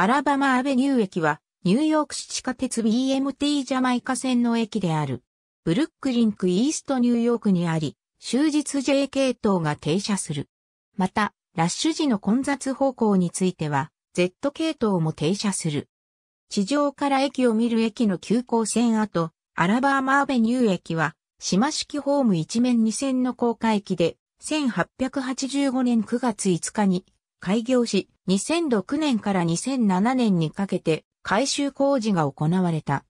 アラバマアベニュー駅は、ニューヨーク市地下鉄 BMT ジャマイカ線の駅である。ブルックリンクイーストニューヨークにあり、終日 J 系統が停車する。また、ラッシュ時の混雑方向については、Z 系統も停車する。地上から駅を見る駅の急行線跡、アラバーマーベニュー駅は、島式ホーム一面二線の高架駅で、1885年9月5日に開業し、2006年から2007年にかけて改修工事が行われた。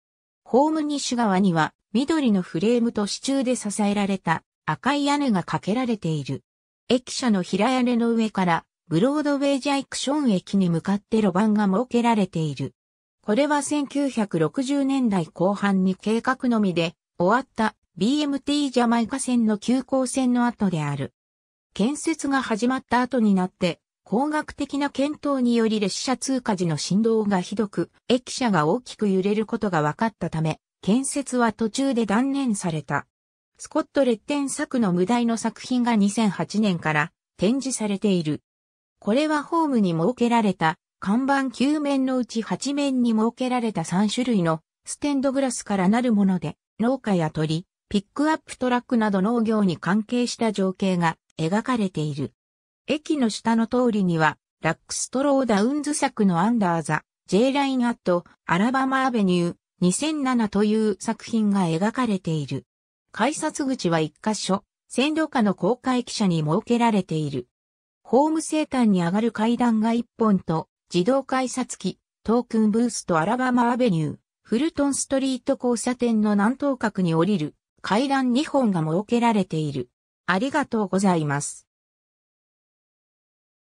ホーム西側には緑のフレームと支柱で支えられた赤い屋根がかけられている。駅舎の平屋根の上からブロードウェイジャイクション駅に向かって路盤が設けられている。これは1960年代後半に計画のみで終わった BMT ジャマイカ線の急行線の後である。建設が始まった後になって工学的な検討により列車通過時の振動がひどく、駅舎が大きく揺れることが分かったため、建設は途中で断念された。スコット・レッテン作の無題の作品が2008年から展示されている。これはホームに設けられた看板9面のうち8面に設けられた3種類のステンドグラスからなるもので、農家や鳥、ピックアップトラックなど農業に関係した情景が描かれている。駅の下の通りには、ラックストローダウンズ作のアンダーザ、J ラインアット、アラバマアベニュー、2007という作品が描かれている。改札口は一箇所、線路下の公開記者に設けられている。ホーム生誕に上がる階段が一本と、自動改札機、トークンブースとアラバマアベニュー、フルトンストリート交差点の南東角に降りる、階段2本が設けられている。ありがとうございます。